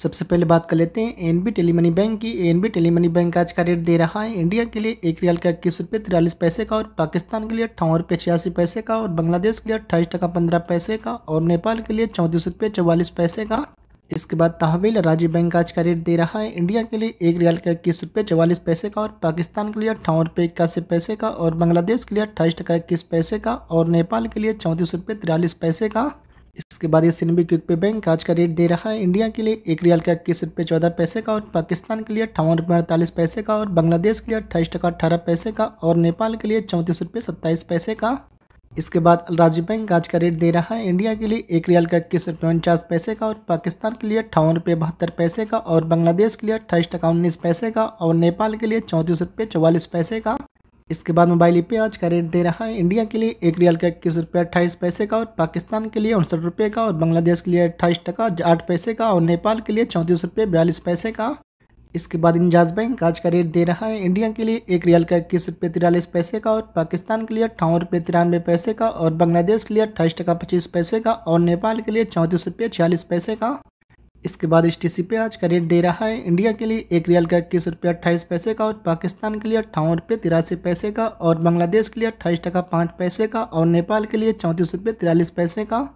सबसे पहले बात कर लेते हैं N B tele money bank की N B tele money bank आज का रेट दे रहा है इंडिया के लिए एक रियाल का इक्कीस रुपये तिरालीस पैसे का और पाकिस्तान के लिए अठावन रुपये छियासी पैसे का और बांग्लादेश के लिए अट्ठाईस टका पंद्रह पैसे का और नेपाल के लिए चौंतीस रुपये चौवालीस पैसे का इसके बाद तहवील राज्य बैंक आज का रेट दे रहा है इंडिया के लिए एक रियाल का इक्कीस रुपये चवालीस पैसे का और पाकिस्तान के लिए अट्ठावन रुपये इक्यासी पैसे का और बांग्लादेश के लिए अट्ठाईस टका इक्कीस पैसे का और नेपाल के लिए चौंतीस रुपये तिरालीस पैसे का इसके बाद ये सिनबी क्विक पे बैंक आज का रेट दे रहा है इंडिया के लिए एक रियाल का इक्कीस रुपये चौदह पैसे का और पाकिस्तान के लिए अठावन रुपये अड़तालीस पैसे का और बांग्लादेश के लिए अट्ठाईस टका अठारह पैसे का और नेपाल के लिए चौंतीस रुपये सत्ताईस पैसे का इसके बाद अलराजी बैंक आज का रेट दे रहा है इंडिया के लिए एक रियाल का इक्कीस रुपये उनचास पैसे का और पाकिस्तान के लिए अट्ठावन रुपये बहत्तर पैसे का और बांग्लादेश के लिए अट्ठाईस टका उन्नीस पैसे का और नेपाल के लिए चौंतीस रुपये चौवालीस पैसे का इसके बाद मोबाइल पे आज का रेट दे रहा है इंडिया के लिए एक रियल का इक्कीस रुपये अट्ठाईस पैसे का और पाकिस्तान के लिए उनसठ रुपये का और बांग्लादेश के लिए अट्ठाईस टका आठ पैसे का और नेपाल के लिए चौंतीस रुपये बयालीस पैसे का इसके बाद इंजाज बैंक आज का रेट दे रहा है इंडिया के लिए एक रियल का इक्कीस रुपये तिरालीस पैसे का और पाकिस्तान के लिए अट्ठावन रुपये तिरानवे पैसे का और बांग्लादेश के लिए अट्ठाईस टका पच्चीस पैसे का और नेपाल के लिए चौंतीस रुपये छियालीस पैसे का इसके बाद एस टी पे आज का रेट दे रहा है इंडिया के लिए एक रियल का इक्कीस रुपये अट्ठाईस पैसे का और पाकिस्तान के लिए अट्ठावन रुपये तिरासी पैसे का और बांग्लादेश के लिए अट्ठाईस टका पाँच पैसे का और नेपाल के लिए चौंतीस रुपये तिरालीस पैसे का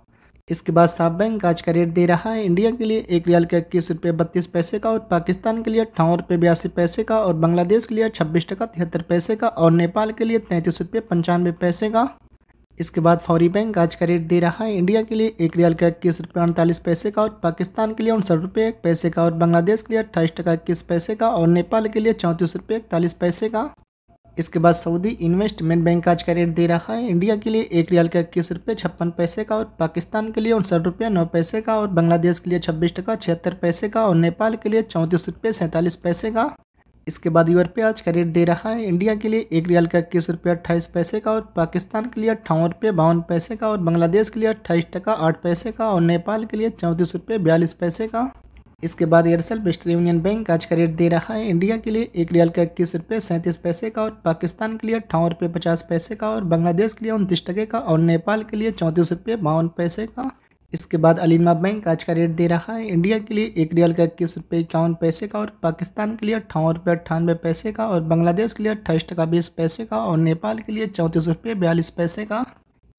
इसके बाद साफ बैंक आज का रेट दे रहा है इंडिया के लिए एक रियल का इक्कीस रुपये बत्तीस पैसे का और पाकिस्तान के लिए अट्ठावन रुपये बयासी पैसे का और बांग्लादेश के लिए छब्बीस टका तिहत्तर पैसे का और नेपाल के लिए तैंतीस रुपये पंचानवे पैसे का इसके बाद फौरी बैंक आज का रेट दे रहा है इंडिया के लिए एक रियाल का इक्कीस रुपये अड़तालीस पैसे का और पाकिस्तान के लिए उनसठ रुपये एक पैसे का और बांग्लादेश के लिए अट्ठाईस टका इक्कीस पैसे का और नेपाल के लिए चौंतीस रुपये इकतालीस पैसे का इसके बाद सऊदी इन्वेस्टमेंट बैंक आज का रेट दे रहा है इंडिया के लिए एक रियाल का इक्कीस रुपये छप्पन पैसे का और पाकिस्तान के लिए उनसठ रुपये नौ पैसे का और बांग्लादेश के लिए छब्बीस टका छिहत्तर पैसे का और नेपाल के लिए चौंतीस रुपये सैंतालीस पैसे का इसके बाद यूरो पे आज का रेट दे रहा है इंडिया के लिए एक रियाल का इक्कीस रुपये अट्ठाईस पैसे का और पाकिस्तान के लिए अट्ठावन रुपये बावन पैसे का और बांग्लादेश के लिए अट्ठाईस टका आठ पैसे का और नेपाल के लिए चौंतीस रुपये बयालीस पैसे का इसके बाद एयरसेल वेस्टर्न यूनियन बैंक आज का रेट दे रहा है इंडिया के लिए एक रियाल का इक्कीस रुपये सैंतीस पैसे का और पाकिस्तान के लिए अट्ठावन रुपये पचास पैसे का और बांग्लादेश के लिए उनतीस टके का और नेपाल के लिए चौंतीस रुपये बावन पैसे का इसके बाद अलीमा बैंक आज का रेट दे रहा है इंडिया के लिए एक रियल का इक्कीस रुपये इक्यावन पैसे का और पाकिस्तान के लिए अट्ठावन रुपये अट्ठानवे पैसे का और बांग्लादेश के लिए अट्ठाईस टका बीस पैसे का और नेपाल के लिए चौंतीस रुपये बयालीस पैसे का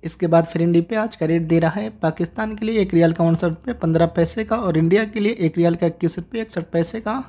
इसके बाद फ्रेंडी पे आज का रेट दे रहा है पाकिस्तान के लिए एक रियल का उनसठ रुपये पंद्रह पैसे का और इंडिया के लिए एक रियल का इक्कीस रुपये इकसठ पैसे का